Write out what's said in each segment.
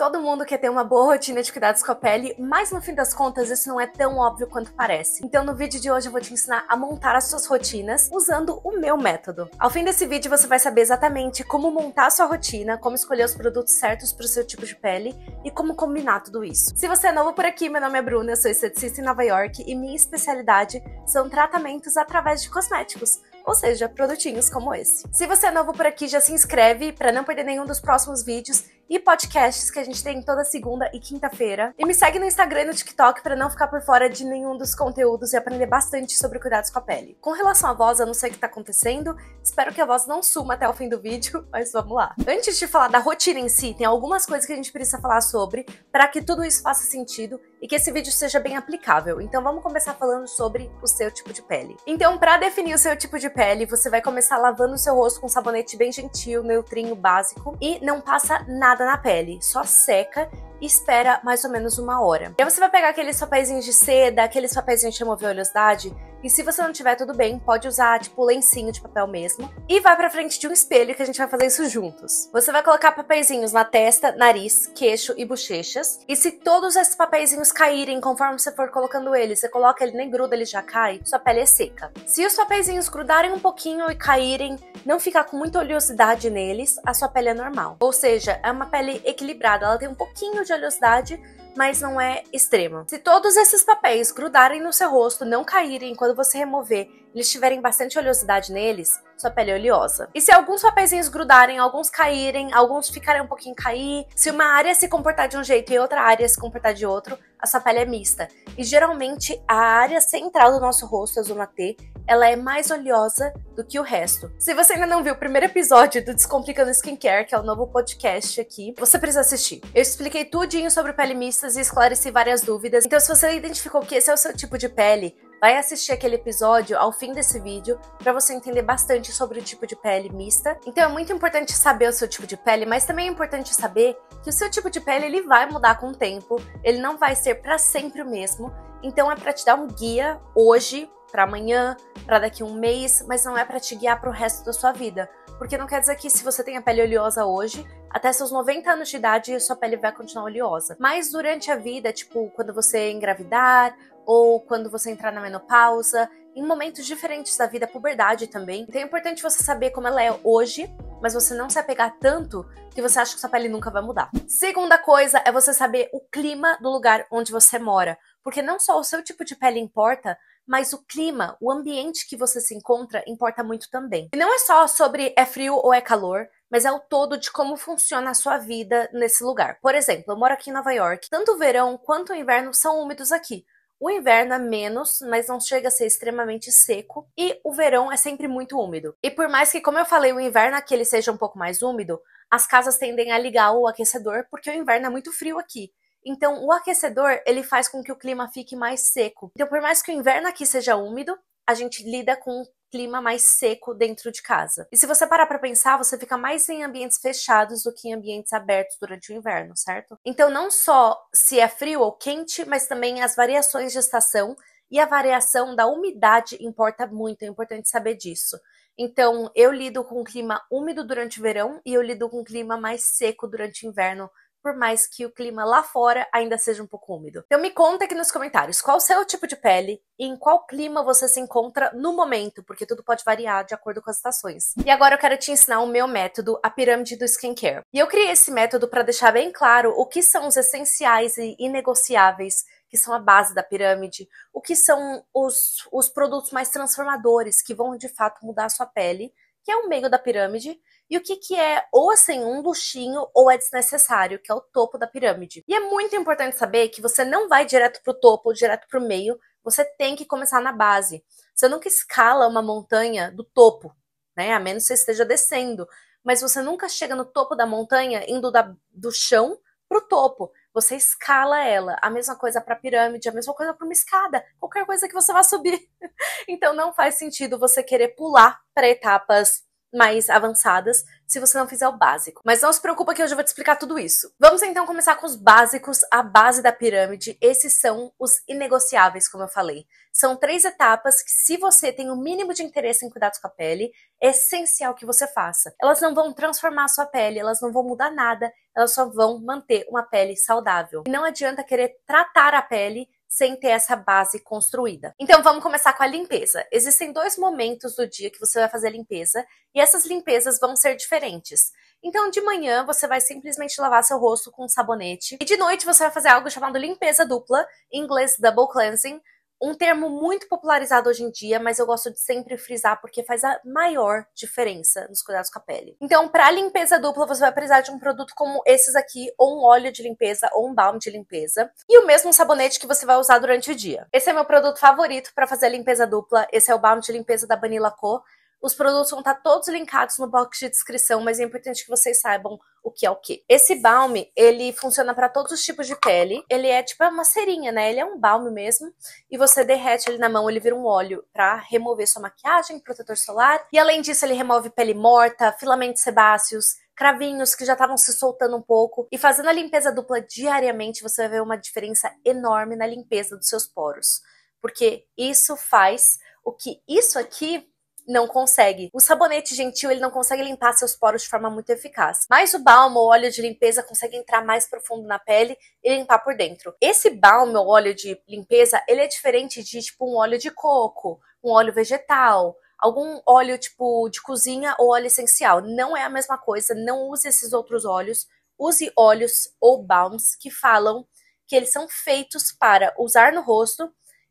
Todo mundo quer ter uma boa rotina de cuidados com a pele, mas no fim das contas isso não é tão óbvio quanto parece. Então no vídeo de hoje eu vou te ensinar a montar as suas rotinas usando o meu método. Ao fim desse vídeo você vai saber exatamente como montar a sua rotina, como escolher os produtos certos para o seu tipo de pele e como combinar tudo isso. Se você é novo por aqui, meu nome é Bruna, eu sou esteticista em Nova York e minha especialidade são tratamentos através de cosméticos ou seja, produtinhos como esse. Se você é novo por aqui, já se inscreve para não perder nenhum dos próximos vídeos e podcasts que a gente tem toda segunda e quinta-feira. E me segue no Instagram e no TikTok para não ficar por fora de nenhum dos conteúdos e aprender bastante sobre cuidados com a pele. Com relação à voz, eu não sei o que tá acontecendo, espero que a voz não suma até o fim do vídeo, mas vamos lá. Antes de falar da rotina em si, tem algumas coisas que a gente precisa falar sobre para que tudo isso faça sentido e que esse vídeo seja bem aplicável. Então vamos começar falando sobre o seu tipo de pele. Então, para definir o seu tipo de pele, você vai começar lavando o seu rosto com um sabonete bem gentil, neutrinho, básico e não passa nada nada na pele, só seca e espera mais ou menos uma hora. E aí você vai pegar aqueles papéis de seda, aqueles papéis de remover oleosidade e se você não tiver tudo bem, pode usar tipo lencinho de papel mesmo. E vai pra frente de um espelho que a gente vai fazer isso juntos. Você vai colocar papeizinhos na testa, nariz, queixo e bochechas. E se todos esses papeizinhos caírem conforme você for colocando ele, você coloca ele nem gruda, ele já cai, sua pele é seca. Se os papeizinhos grudarem um pouquinho e caírem, não ficar com muita oleosidade neles, a sua pele é normal. Ou seja, é uma pele equilibrada, ela tem um pouquinho de oleosidade, mas não é extrema. Se todos esses papéis grudarem no seu rosto, não caírem quando você remover, eles tiverem bastante oleosidade neles, sua pele é oleosa. E se alguns papeizinhos grudarem, alguns caírem, alguns ficarem um pouquinho cair, se uma área se comportar de um jeito e outra área se comportar de outro, a sua pele é mista. E geralmente a área central do nosso rosto, a zona T, ela é mais oleosa do que o resto. Se você ainda não viu o primeiro episódio do Descomplicando Skincare, que é o novo podcast aqui, você precisa assistir. Eu expliquei tudinho sobre pele mistas e esclareci várias dúvidas. Então, se você identificou que esse é o seu tipo de pele, vai assistir aquele episódio ao fim desse vídeo para você entender bastante sobre o tipo de pele mista. Então é muito importante saber o seu tipo de pele, mas também é importante saber que o seu tipo de pele ele vai mudar com o tempo, ele não vai ser para sempre o mesmo. Então é para te dar um guia hoje para amanhã, para daqui um mês, mas não é para te guiar para o resto da sua vida. Porque não quer dizer que se você tem a pele oleosa hoje, até seus 90 anos de idade, sua pele vai continuar oleosa. Mas durante a vida, tipo, quando você engravidar ou quando você entrar na menopausa, em momentos diferentes da vida, puberdade também. Então é importante você saber como ela é hoje, mas você não se apegar tanto que você acha que sua pele nunca vai mudar. Segunda coisa é você saber o clima do lugar onde você mora, porque não só o seu tipo de pele importa, mas o clima, o ambiente que você se encontra importa muito também. E não é só sobre é frio ou é calor, mas é o todo de como funciona a sua vida nesse lugar. Por exemplo, eu moro aqui em Nova York. Tanto o verão quanto o inverno são úmidos aqui. O inverno é menos, mas não chega a ser extremamente seco, e o verão é sempre muito úmido. E por mais que, como eu falei, o inverno aqui ele seja um pouco mais úmido, as casas tendem a ligar o aquecedor porque o inverno é muito frio aqui. Então, o aquecedor, ele faz com que o clima fique mais seco. Então, por mais que o inverno aqui seja úmido, a gente lida com um clima mais seco dentro de casa. E se você parar para pensar, você fica mais em ambientes fechados do que em ambientes abertos durante o inverno, certo? Então, não só se é frio ou quente, mas também as variações de estação e a variação da umidade importa muito, é importante saber disso. Então, eu lido com clima úmido durante o verão e eu lido com clima mais seco durante o inverno por mais que o clima lá fora ainda seja um pouco úmido. Então me conta aqui nos comentários qual o seu tipo de pele e em qual clima você se encontra no momento, porque tudo pode variar de acordo com as estações. E agora eu quero te ensinar o meu método, a pirâmide do skincare. E eu criei esse método para deixar bem claro o que são os essenciais e inegociáveis que são a base da pirâmide, o que são os, os produtos mais transformadores que vão de fato mudar a sua pele, que é o meio da pirâmide, e o que, que é ou assim um luxinho ou é desnecessário, que é o topo da pirâmide. E é muito importante saber que você não vai direto para o topo ou direto o meio, você tem que começar na base. Você nunca escala uma montanha do topo, né? A menos que você esteja descendo. Mas você nunca chega no topo da montanha indo da, do chão para o topo. Você escala ela. A mesma coisa para pirâmide, a mesma coisa para uma escada, qualquer coisa que você vá subir. Então não faz sentido você querer pular para etapas mais avançadas se você não fizer o básico. Mas não se preocupa que hoje eu vou te explicar tudo isso. Vamos então começar com os básicos, a base da pirâmide. Esses são os inegociáveis, como eu falei. São três etapas que, se você tem o mínimo de interesse em cuidados com a pele, é essencial que você faça. Elas não vão transformar a sua pele, elas não vão mudar nada, elas só vão manter uma pele saudável. E não adianta querer tratar a pele sem ter essa base construída. Então vamos começar com a limpeza. Existem dois momentos do dia que você vai fazer limpeza e essas limpezas vão ser diferentes. Então de manhã você vai simplesmente lavar seu rosto com um sabonete e de noite você vai fazer algo chamado limpeza dupla, em inglês double cleansing, um termo muito popularizado hoje em dia, mas eu gosto de sempre frisar porque faz a maior diferença nos cuidados com a pele. Então, para limpeza dupla, você vai precisar de um produto como esses aqui, ou um óleo de limpeza, ou um balm de limpeza, e o mesmo sabonete que você vai usar durante o dia. Esse é meu produto favorito para fazer a limpeza dupla. Esse é o balm de limpeza da Vanilla Co. Os produtos vão estar todos linkados no box de descrição, mas é importante que vocês saibam o que é o que. Esse balme, ele funciona para todos os tipos de pele. Ele é tipo é uma cerinha, né? Ele é um balme mesmo. E você derrete ele na mão, ele vira um óleo para remover sua maquiagem, protetor solar. E além disso, ele remove pele morta, filamentos sebáceos, cravinhos que já estavam se soltando um pouco. E fazendo a limpeza dupla diariamente, você vai ver uma diferença enorme na limpeza dos seus poros. Porque isso faz o que isso aqui não consegue. O sabonete gentil, ele não consegue limpar seus poros de forma muito eficaz. Mas o balmo ou óleo de limpeza consegue entrar mais profundo na pele e limpar por dentro. Esse balmo ou óleo de limpeza, ele é diferente de tipo um óleo de coco, um óleo vegetal, algum óleo tipo de cozinha ou óleo essencial. Não é a mesma coisa, não use esses outros óleos. Use óleos ou balms que falam que eles são feitos para usar no rosto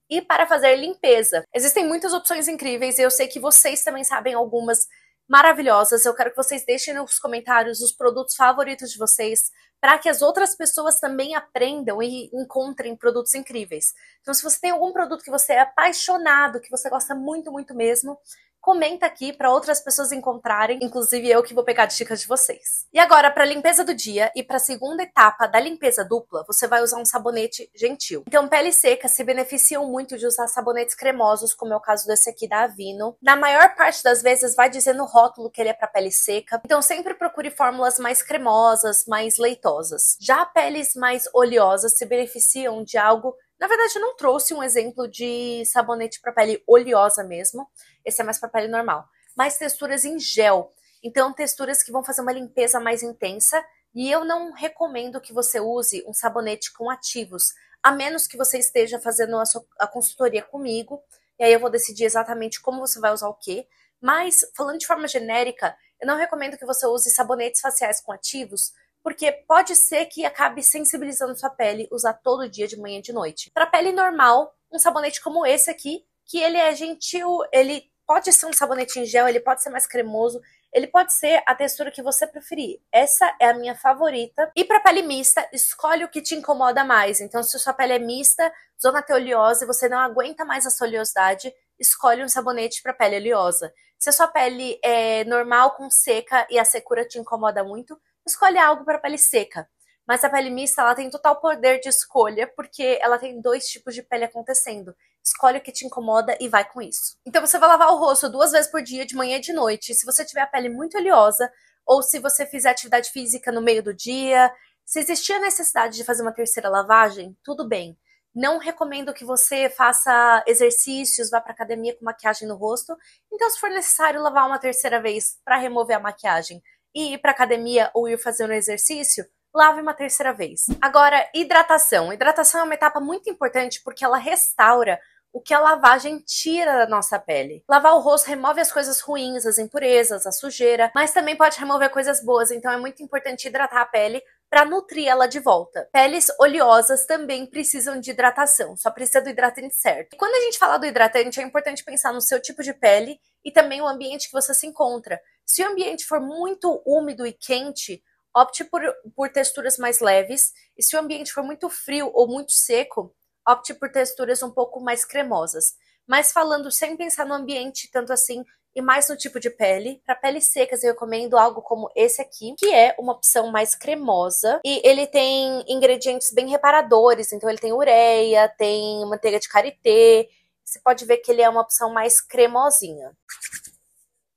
e para fazer limpeza. Existem muitas opções incríveis e eu sei que vocês também sabem algumas maravilhosas. Eu quero que vocês deixem nos comentários os produtos favoritos de vocês para que as outras pessoas também aprendam e encontrem produtos incríveis. Então, se você tem algum produto que você é apaixonado, que você gosta muito, muito mesmo, comenta aqui para outras pessoas encontrarem, inclusive eu que vou pegar dicas de vocês. E agora para limpeza do dia e para a segunda etapa da limpeza dupla, você vai usar um sabonete gentil. Então peles secas se beneficiam muito de usar sabonetes cremosos, como é o caso desse aqui da Avino. Na maior parte das vezes vai dizer no rótulo que ele é para pele seca. Então sempre procure fórmulas mais cremosas, mais leitosas. Já peles mais oleosas se beneficiam de algo na verdade, eu não trouxe um exemplo de sabonete para pele oleosa mesmo. Esse é mais para pele normal. Mas texturas em gel. Então, texturas que vão fazer uma limpeza mais intensa. E eu não recomendo que você use um sabonete com ativos, a menos que você esteja fazendo a, sua, a consultoria comigo. E aí eu vou decidir exatamente como você vai usar o que. Mas, falando de forma genérica, eu não recomendo que você use sabonetes faciais com ativos, porque pode ser que acabe sensibilizando sua pele usar todo dia de manhã e de noite. Para pele normal, um sabonete como esse aqui, que ele é gentil, ele pode ser um sabonete em gel, ele pode ser mais cremoso, ele pode ser a textura que você preferir. Essa é a minha favorita. E para pele mista, escolhe o que te incomoda mais. Então, se sua pele é mista, zona oleosa e você não aguenta mais essa oleosidade, escolhe um sabonete para pele oleosa. Se a sua pele é normal com seca e a secura te incomoda muito, escolhe algo para pele seca. Mas a pele mista, ela tem total poder de escolha, porque ela tem dois tipos de pele acontecendo. Escolhe o que te incomoda e vai com isso. Então você vai lavar o rosto duas vezes por dia, de manhã e de noite. Se você tiver a pele muito oleosa, ou se você fizer atividade física no meio do dia, se existir a necessidade de fazer uma terceira lavagem, tudo bem. Não recomendo que você faça exercícios, vá para academia com maquiagem no rosto. Então, se for necessário lavar uma terceira vez para remover a maquiagem, e ir para academia ou ir fazer um exercício, lave uma terceira vez. Agora, hidratação. Hidratação é uma etapa muito importante porque ela restaura o que a lavagem tira da nossa pele. Lavar o rosto remove as coisas ruins, as impurezas, a sujeira, mas também pode remover coisas boas, então é muito importante hidratar a pele para nutrir ela de volta. Peles oleosas também precisam de hidratação, só precisa do hidratante certo. E quando a gente fala do hidratante, é importante pensar no seu tipo de pele e também o ambiente que você se encontra. Se o ambiente for muito úmido e quente, opte por, por texturas mais leves. E se o ambiente for muito frio ou muito seco, opte por texturas um pouco mais cremosas. Mas falando sem pensar no ambiente tanto assim e mais no tipo de pele. Para peles secas, eu recomendo algo como esse aqui, que é uma opção mais cremosa. E ele tem ingredientes bem reparadores, então ele tem ureia, tem manteiga de karité. Você pode ver que ele é uma opção mais cremosinha.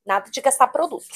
Nada de gastar produto.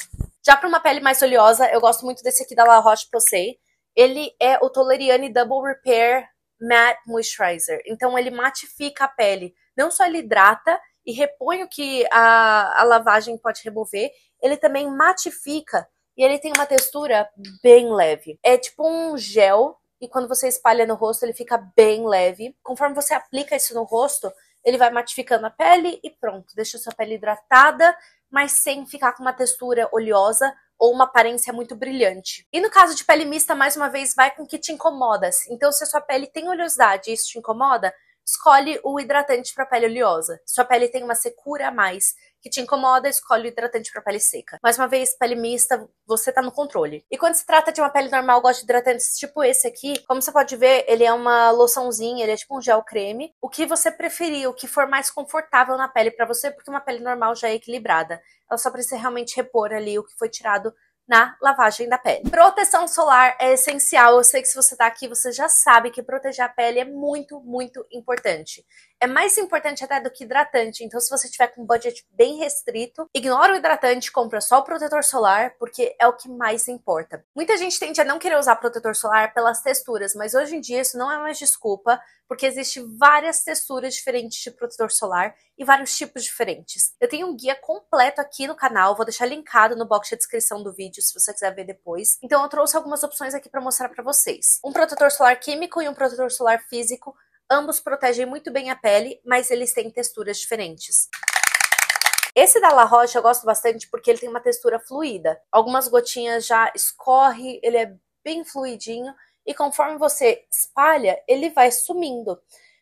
Já para uma pele mais oleosa, eu gosto muito desse aqui da La Roche-Posay. Ele é o Toleriane Double Repair Matte Moisturizer. Então ele matifica a pele. Não só ele hidrata e repõe o que a, a lavagem pode remover, ele também matifica e ele tem uma textura bem leve. É tipo um gel e quando você espalha no rosto ele fica bem leve. Conforme você aplica isso no rosto, ele vai matificando a pele e pronto, deixa sua pele hidratada mas sem ficar com uma textura oleosa ou uma aparência muito brilhante. E no caso de pele mista, mais uma vez, vai com o que te incomoda. Então, se a sua pele tem oleosidade e isso te incomoda, escolhe o hidratante para pele oleosa. Sua pele tem uma secura a mais que te incomoda, escolhe o hidratante para pele seca. Mais uma vez, pele mista, você tá no controle. E quando se trata de uma pele normal, gosto de hidratantes tipo esse aqui. Como você pode ver, ele é uma loçãozinha, ele é tipo um gel creme. O que você preferir, o que for mais confortável na pele para você, porque uma pele normal já é equilibrada. Ela só precisa realmente repor ali o que foi tirado na lavagem da pele. Proteção solar é essencial. Eu sei que se você tá aqui, você já sabe que proteger a pele é muito, muito importante é mais importante até do que hidratante. Então, se você tiver com um budget bem restrito, ignora o hidratante, compra só o protetor solar, porque é o que mais importa. Muita gente tende a não querer usar protetor solar pelas texturas, mas hoje em dia isso não é mais desculpa, porque existe várias texturas diferentes de protetor solar e vários tipos diferentes. Eu tenho um guia completo aqui no canal, vou deixar linkado no box de descrição do vídeo se você quiser ver depois. Então eu trouxe algumas opções aqui para mostrar para vocês. Um protetor solar químico e um protetor solar físico Ambos protegem muito bem a pele, mas eles têm texturas diferentes. Esse da La Roche eu gosto bastante porque ele tem uma textura fluida. Algumas gotinhas já escorre, ele é bem fluidinho e conforme você espalha, ele vai sumindo.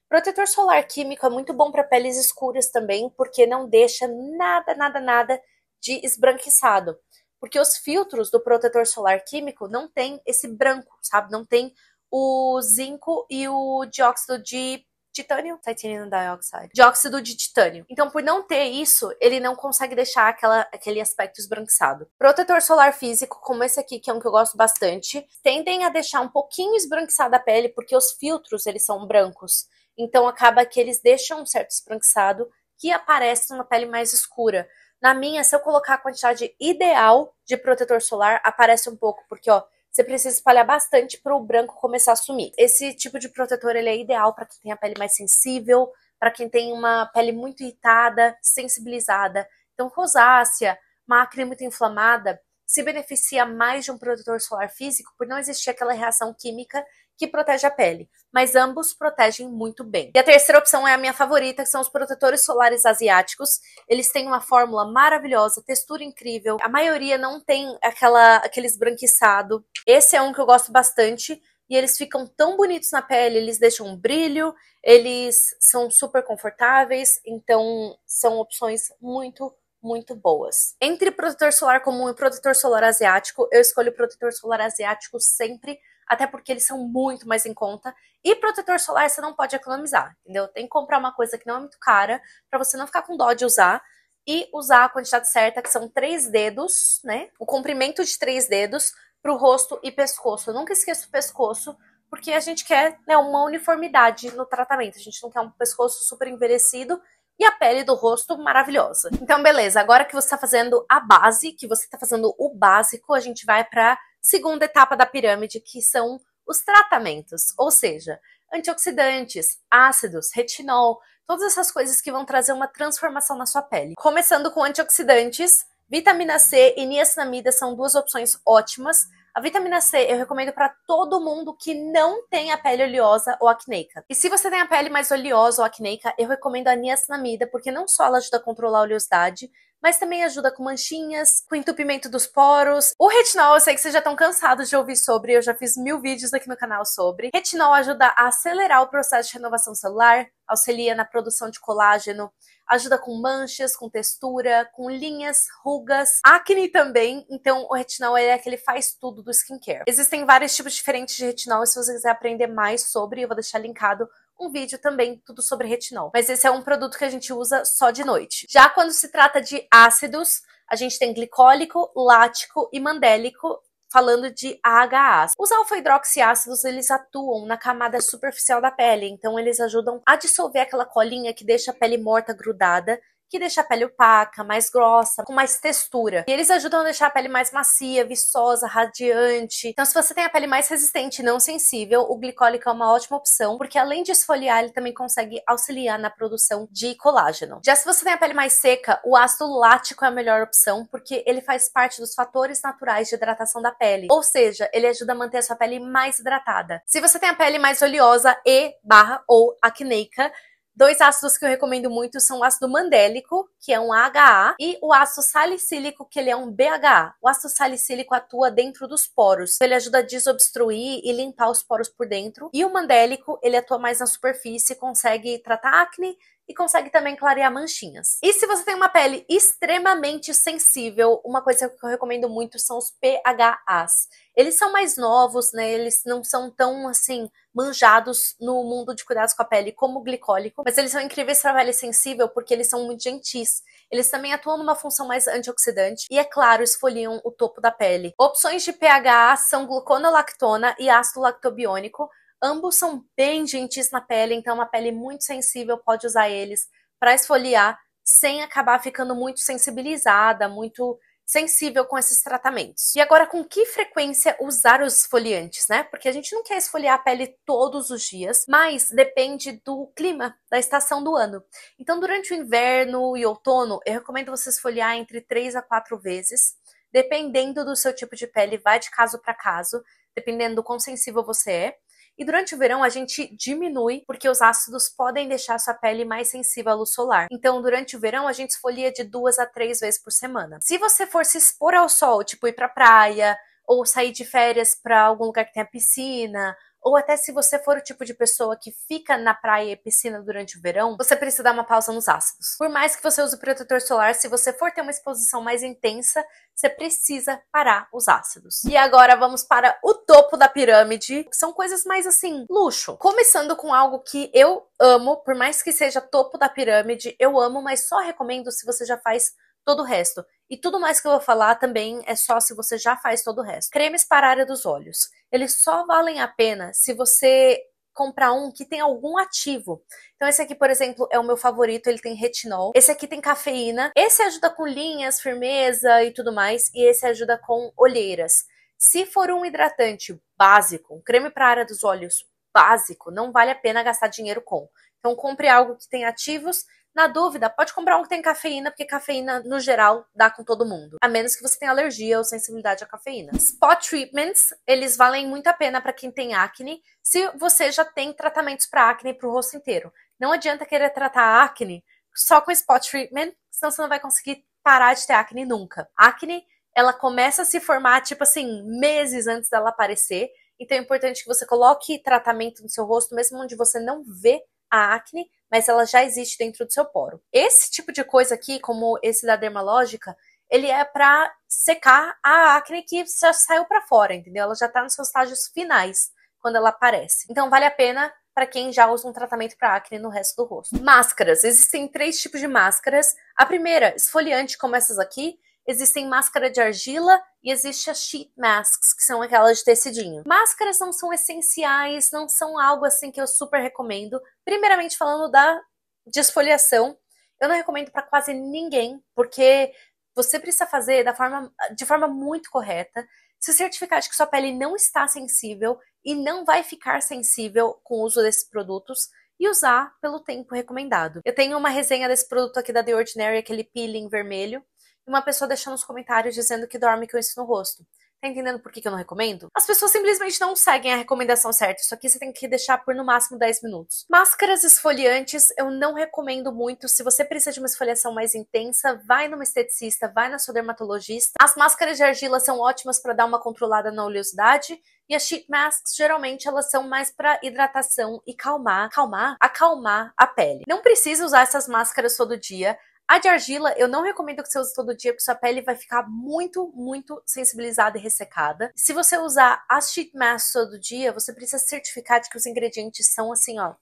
Protetor solar químico é muito bom para peles escuras também, porque não deixa nada, nada, nada de esbranquiçado. Porque os filtros do protetor solar químico não tem esse branco, sabe? Não tem o zinco e o dióxido de titânio, titanium dioxide, dióxido de titânio. Então, por não ter isso, ele não consegue deixar aquela, aquele aspecto esbranquiçado. Protetor solar físico, como esse aqui, que é um que eu gosto bastante, tendem a deixar um pouquinho esbranquiçada a pele, porque os filtros, eles são brancos. Então, acaba que eles deixam um certo esbranquiçado que aparece numa pele mais escura. Na minha, se eu colocar a quantidade ideal de protetor solar, aparece um pouco, porque, ó, você precisa espalhar bastante para o branco começar a sumir. Esse tipo de protetor ele é ideal para quem tem a pele mais sensível, para quem tem uma pele muito irritada, sensibilizada. Então, rosácea, uma acne muito inflamada, se beneficia mais de um protetor solar físico por não existir aquela reação química que protege a pele, mas ambos protegem muito bem. E a terceira opção é a minha favorita, que são os protetores solares asiáticos. Eles têm uma fórmula maravilhosa, textura incrível. A maioria não tem aquela aquele esbranquiçado. Esse é um que eu gosto bastante e eles ficam tão bonitos na pele, eles deixam um brilho, eles são super confortáveis, então são opções muito muito boas. Entre protetor solar comum e protetor solar asiático, eu escolho protetor solar asiático sempre até porque eles são muito mais em conta. E protetor solar você não pode economizar, entendeu? Tem que comprar uma coisa que não é muito cara, para você não ficar com dó de usar. E usar a quantidade certa, que são três dedos, né? O comprimento de três dedos pro rosto e pescoço. Eu nunca esqueço o pescoço, porque a gente quer né, uma uniformidade no tratamento. A gente não quer um pescoço super envelhecido e a pele do rosto maravilhosa. Então, beleza. Agora que você tá fazendo a base, que você tá fazendo o básico, a gente vai pra segunda etapa da pirâmide, que são os tratamentos, ou seja, antioxidantes, ácidos, retinol, todas essas coisas que vão trazer uma transformação na sua pele. Começando com antioxidantes, vitamina C e niacinamida são duas opções ótimas. A vitamina C eu recomendo para todo mundo que não tem a pele oleosa ou acneica. E se você tem a pele mais oleosa ou acneica, eu recomendo a niacinamida, porque não só ela ajuda a controlar a oleosidade, mas também ajuda com manchinhas, com entupimento dos poros. O retinol, eu sei que vocês já estão cansados de ouvir sobre, eu já fiz mil vídeos aqui no canal sobre. Retinol ajuda a acelerar o processo de renovação celular, auxilia na produção de colágeno, ajuda com manchas, com textura, com linhas, rugas, acne também. Então, o retinol é aquele faz tudo do skincare. Existem vários tipos diferentes de retinol, se você quiser aprender mais sobre, eu vou deixar linkado um vídeo também tudo sobre retinol. Mas esse é um produto que a gente usa só de noite. Já quando se trata de ácidos, a gente tem glicólico, lático e mandélico, falando de AHAs. Os alfa-hidroxiácidos, eles atuam na camada superficial da pele, então eles ajudam a dissolver aquela colinha que deixa a pele morta grudada que deixa a pele opaca, mais grossa, com mais textura. E eles ajudam a deixar a pele mais macia, viçosa, radiante. Então, se você tem a pele mais resistente e não sensível, o glicólico é uma ótima opção, porque além de esfoliar, ele também consegue auxiliar na produção de colágeno. Já se você tem a pele mais seca, o ácido lático é a melhor opção, porque ele faz parte dos fatores naturais de hidratação da pele. Ou seja, ele ajuda a manter a sua pele mais hidratada. Se você tem a pele mais oleosa e barra ou acneica, Dois ácidos que eu recomendo muito são o ácido mandélico, que é um AHA, e o ácido salicílico, que ele é um BHA. O ácido salicílico atua dentro dos poros, ele ajuda a desobstruir e limpar os poros por dentro. E o mandélico, ele atua mais na superfície, consegue tratar acne, e consegue também clarear manchinhas. E se você tem uma pele extremamente sensível, uma coisa que eu recomendo muito são os PHAs. Eles são mais novos, né? Eles não são tão assim manjados no mundo de cuidados com a pele como o glicólico, mas eles são incríveis para a pele sensível porque eles são muito gentis. Eles também atuam numa função mais antioxidante e, é claro, esfoliam o topo da pele. Opções de PHA são gluconolactona e ácido lactobiônico, Ambos são bem gentis na pele, então é uma pele muito sensível pode usar eles para esfoliar sem acabar ficando muito sensibilizada, muito sensível com esses tratamentos. E agora, com que frequência usar os esfoliantes, né? Porque a gente não quer esfoliar a pele todos os dias, mas depende do clima, da estação do ano. Então, durante o inverno e outono, eu recomendo você esfoliar entre 3 a 4 vezes, dependendo do seu tipo de pele, vai de caso para caso, dependendo do quão sensível você é. E durante o verão a gente diminui porque os ácidos podem deixar sua pele mais sensível à luz solar. Então, durante o verão a gente esfolia de duas a três vezes por semana. Se você for se expor ao sol, tipo ir pra praia ou sair de férias para algum lugar que tenha piscina ou até se você for o tipo de pessoa que fica na praia e piscina durante o verão, você precisa dar uma pausa nos ácidos. Por mais que você use protetor solar, se você for ter uma exposição mais intensa, você precisa parar os ácidos. E agora vamos para o topo da pirâmide, são coisas mais assim, luxo. Começando com algo que eu amo, por mais que seja topo da pirâmide, eu amo, mas só recomendo se você já faz todo o resto. E tudo mais que eu vou falar também é só se você já faz todo o resto. Cremes para a área dos olhos eles só valem a pena se você comprar um que tem algum ativo. Então esse aqui, por exemplo, é o meu favorito, ele tem retinol. Esse aqui tem cafeína. Esse ajuda com linhas, firmeza e tudo mais, e esse ajuda com olheiras. Se for um hidratante básico, um creme para a área dos olhos básico, não vale a pena gastar dinheiro com. Então compre algo que tem ativos, na dúvida, pode comprar um que tem cafeína, porque cafeína, no geral, dá com todo mundo. A menos que você tenha alergia ou sensibilidade à cafeína. Spot treatments, eles valem muito a pena para quem tem acne, se você já tem tratamentos para acne para o rosto inteiro. Não adianta querer tratar acne só com spot treatment, senão você não vai conseguir parar de ter acne nunca. Acne, ela começa a se formar, tipo assim, meses antes dela aparecer. Então é importante que você coloque tratamento no seu rosto, mesmo onde você não vê a acne, mas ela já existe dentro do seu poro. Esse tipo de coisa aqui, como esse da dermalógica, ele é para secar a acne que já saiu para fora, entendeu? Ela já tá nos seus estágios finais quando ela aparece. Então vale a pena para quem já usa um tratamento para acne no resto do rosto. Máscaras. Existem três tipos de máscaras. A primeira, esfoliante, como essas aqui, existem máscara de argila e existe as sheet masks, que são aquelas de tecidinho. Máscaras não são essenciais, não são algo assim que eu super recomendo. Primeiramente falando da desfoliação, eu não recomendo para quase ninguém, porque você precisa fazer da forma, de forma muito correta, se certificar de que sua pele não está sensível e não vai ficar sensível com o uso desses produtos e usar pelo tempo recomendado. Eu tenho uma resenha desse produto aqui da The Ordinary, aquele peeling vermelho, e uma pessoa deixando nos comentários dizendo que dorme com isso no rosto. Tá entendendo por que, que eu não recomendo? As pessoas simplesmente não seguem a recomendação certa. Isso aqui você tem que deixar por no máximo 10 minutos. Máscaras esfoliantes eu não recomendo muito. Se você precisa de uma esfoliação mais intensa, vai numa esteticista, vai na sua dermatologista. As máscaras de argila são ótimas para dar uma controlada na oleosidade. E as sheet masks, geralmente, elas são mais para hidratação e calmar, calmar, acalmar a pele. Não precisa usar essas máscaras todo dia. A de argila eu não recomendo que você use todo dia, porque sua pele vai ficar muito, muito sensibilizada e ressecada. Se você usar a sheet mask todo dia, você precisa certificar de que os ingredientes são assim, ó,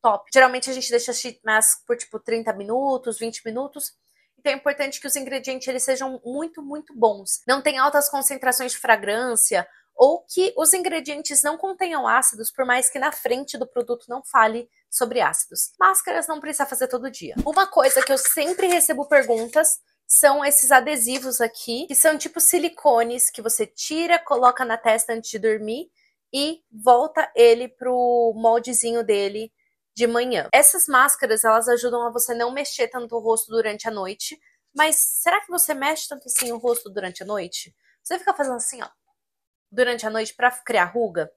top. Geralmente a gente deixa a sheet mask por tipo 30 minutos, 20 minutos. Então é importante que os ingredientes eles sejam muito, muito bons. Não tem altas concentrações de fragrância ou que os ingredientes não contenham ácidos, por mais que na frente do produto não fale sobre ácidos. Máscaras não precisa fazer todo dia. Uma coisa que eu sempre recebo perguntas são esses adesivos aqui, que são tipo silicones que você tira, coloca na testa antes de dormir e volta ele pro moldezinho dele de manhã. Essas máscaras, elas ajudam a você não mexer tanto o rosto durante a noite, mas será que você mexe tanto assim o rosto durante a noite? Você fica fazendo assim, ó, durante a noite para criar ruga?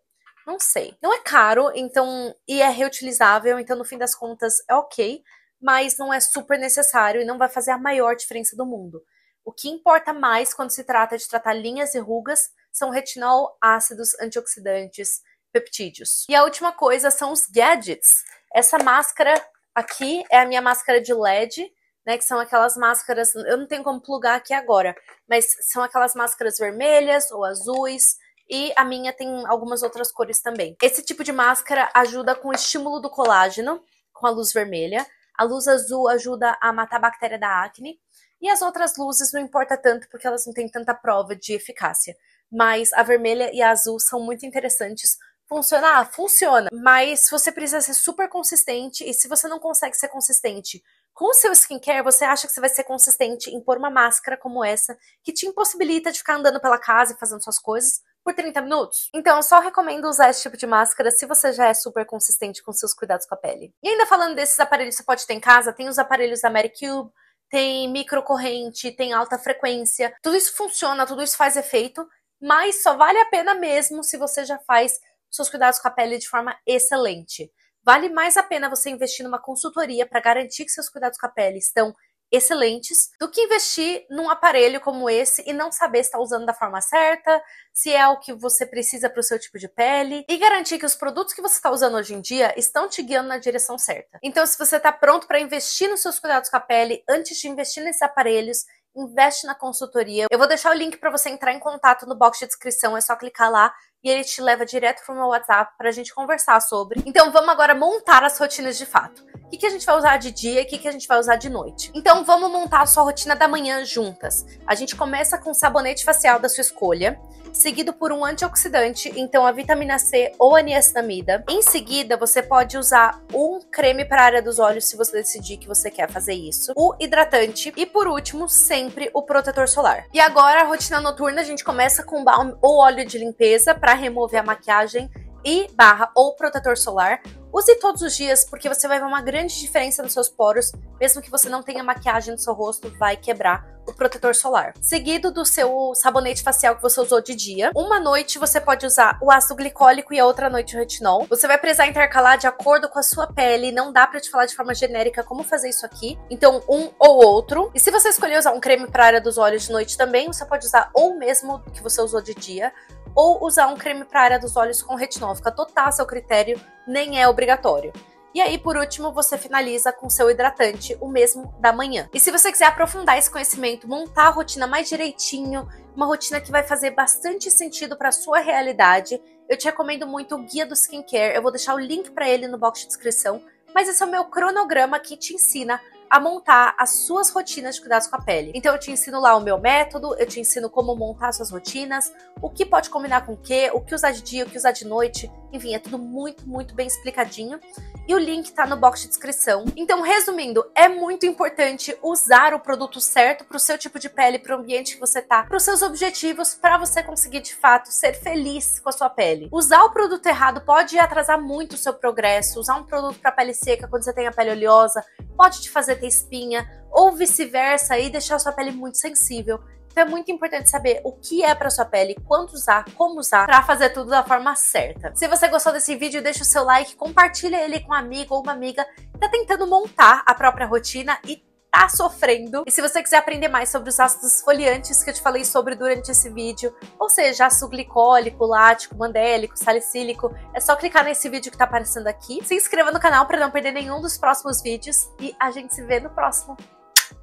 Não sei. Não é caro, então e é reutilizável, então no fim das contas é ok, mas não é super necessário e não vai fazer a maior diferença do mundo. O que importa mais quando se trata de tratar linhas e rugas são retinol, ácidos, antioxidantes, peptídeos. E a última coisa são os gadgets. Essa máscara aqui é a minha máscara de LED, né, que são aquelas máscaras, eu não tenho como plugar aqui agora, mas são aquelas máscaras vermelhas ou azuis, e a minha tem algumas outras cores também. Esse tipo de máscara ajuda com o estímulo do colágeno, com a luz vermelha. A luz azul ajuda a matar a bactéria da acne. E as outras luzes não importa tanto, porque elas não têm tanta prova de eficácia. Mas a vermelha e a azul são muito interessantes funciona Ah, funciona, mas você precisa ser super consistente e se você não consegue ser consistente com o seu skincare, você acha que você vai ser consistente em pôr uma máscara como essa que te impossibilita de ficar andando pela casa e fazendo suas coisas, por 30 minutos. Então, eu só recomendo usar esse tipo de máscara se você já é super consistente com seus cuidados com a pele. E ainda falando desses aparelhos que você pode ter em casa, tem os aparelhos da Mary Cube, tem microcorrente, tem alta frequência. Tudo isso funciona, tudo isso faz efeito, mas só vale a pena mesmo se você já faz seus cuidados com a pele de forma excelente. Vale mais a pena você investir numa consultoria para garantir que seus cuidados com a pele estão excelentes do que investir num aparelho como esse e não saber se está usando da forma certa, se é o que você precisa para o seu tipo de pele e garantir que os produtos que você está usando hoje em dia estão te guiando na direção certa. Então, se você está pronto para investir nos seus cuidados com a pele antes de investir nesses aparelhos, investe na consultoria. Eu vou deixar o link para você entrar em contato no box de descrição, é só clicar lá e ele te leva direto para o meu WhatsApp para a gente conversar sobre. Então vamos agora montar as rotinas de fato. O que, que a gente vai usar de dia e o que, que a gente vai usar de noite? Então vamos montar a sua rotina da manhã juntas. A gente começa com o sabonete facial da sua escolha, seguido por um antioxidante, então a vitamina C ou a niacinamida. Em seguida, você pode usar um creme para a área dos olhos se você decidir que você quer fazer isso, o hidratante e por último, sempre o protetor solar. E agora a rotina noturna, a gente começa com balm ou óleo de limpeza para remover a maquiagem e barra ou protetor solar. Use todos os dias, porque você vai ver uma grande diferença nos seus poros, mesmo que você não tenha maquiagem no seu rosto, vai quebrar o protetor solar. Seguido do seu sabonete facial que você usou de dia, uma noite você pode usar o ácido glicólico e a outra noite o retinol. Você vai precisar intercalar de acordo com a sua pele, não dá para te falar de forma genérica como fazer isso aqui. Então, um ou outro. E se você escolher usar um creme para área dos olhos de noite também, você pode usar ou mesmo que você usou de dia, ou usar um creme para a área dos olhos com retinol. Fica total seu critério, nem é obrigatório. E aí, por último, você finaliza com seu hidratante, o mesmo da manhã. E se você quiser aprofundar esse conhecimento, montar a rotina mais direitinho, uma rotina que vai fazer bastante sentido para sua realidade, eu te recomendo muito o Guia do Skincare. Eu vou deixar o link para ele no box de descrição. Mas esse é o meu cronograma que te ensina a montar as suas rotinas de cuidados com a pele. Então eu te ensino lá o meu método, eu te ensino como montar suas rotinas, o que pode combinar com o que, o que usar de dia, o que usar de noite, enfim, é tudo muito, muito bem explicadinho. E o link tá no box de descrição. Então, resumindo, é muito importante usar o produto certo pro seu tipo de pele, pro ambiente que você tá, pros seus objetivos, para você conseguir de fato ser feliz com a sua pele. Usar o produto errado pode atrasar muito o seu progresso. Usar um produto para pele seca quando você tem a pele oleosa pode te fazer ter espinha, ou vice-versa e deixar a sua pele muito sensível. Então é muito importante saber o que é para sua pele, quanto usar, como usar, para fazer tudo da forma certa. Se você gostou desse vídeo, deixa o seu like, compartilha ele com um amigo ou uma amiga que tá tentando montar a própria rotina e tá sofrendo. E se você quiser aprender mais sobre os ácidos foliantes que eu te falei sobre durante esse vídeo, ou seja, ácido glicólico, lático, mandélico, salicílico, é só clicar nesse vídeo que tá aparecendo aqui. Se inscreva no canal para não perder nenhum dos próximos vídeos e a gente se vê no próximo.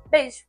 Beijo!